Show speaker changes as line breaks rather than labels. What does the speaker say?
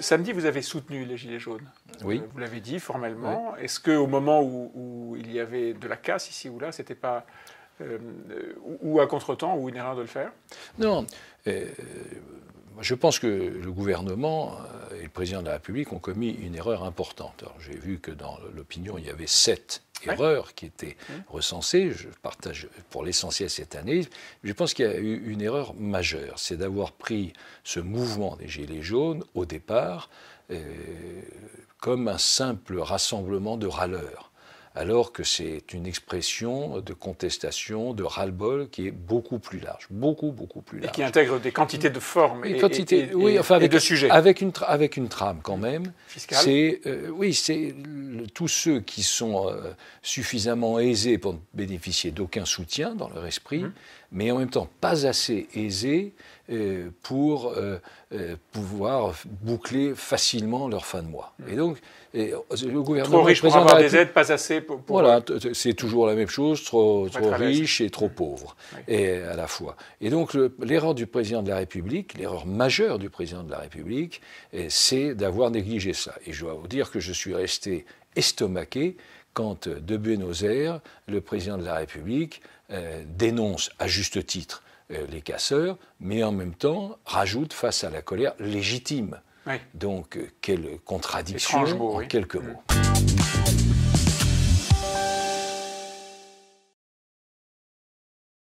Samedi, vous avez soutenu les Gilets jaunes. Oui. Euh, vous l'avez dit formellement. Est-ce qu'au moment où, il y avait de la casse ici ou là, c'était pas. Euh, ou à contretemps, ou une erreur de le faire
Non. Euh, je pense que le gouvernement et le président de la République ont commis une erreur importante. J'ai vu que dans l'opinion, il y avait sept Erreur qui était recensée, Je partage pour l'essentiel cette année, Je pense qu'il y a eu une erreur majeure, c'est d'avoir pris ce mouvement des Gilets jaunes au départ euh, comme un simple rassemblement de râleurs alors que c'est une expression de contestation, de ras-le-bol qui est beaucoup plus large, beaucoup, beaucoup plus large.
Et qui intègre des quantités de formes et, oui, enfin avec, de sujets. Avec
une, avec une trame quand mmh. même. Fiscale euh, Oui, c'est tous ceux qui sont euh, suffisamment aisés pour ne bénéficier d'aucun soutien dans leur esprit, mmh. mais en même temps pas assez aisés euh, pour pouvoir boucler facilement leur fin de mois. Mmh. Et donc, le gouvernement... Trop riche pour avoir des aides, pas assez voilà, c'est toujours la même chose, trop, riche et trop pauvre, et à la fois. Et donc l'erreur du président de la République, l'erreur majeure du président de la République, eh, c'est d'avoir négligé ça. Et je dois vous dire que je suis resté estomaqué quand, euh, de Buenos Aires, le président de la République euh, dénonce, à juste titre, euh, les casseurs, mais en même temps rajoute face à la colère légitime. Donc, quelle contradiction en quelques mm. mots.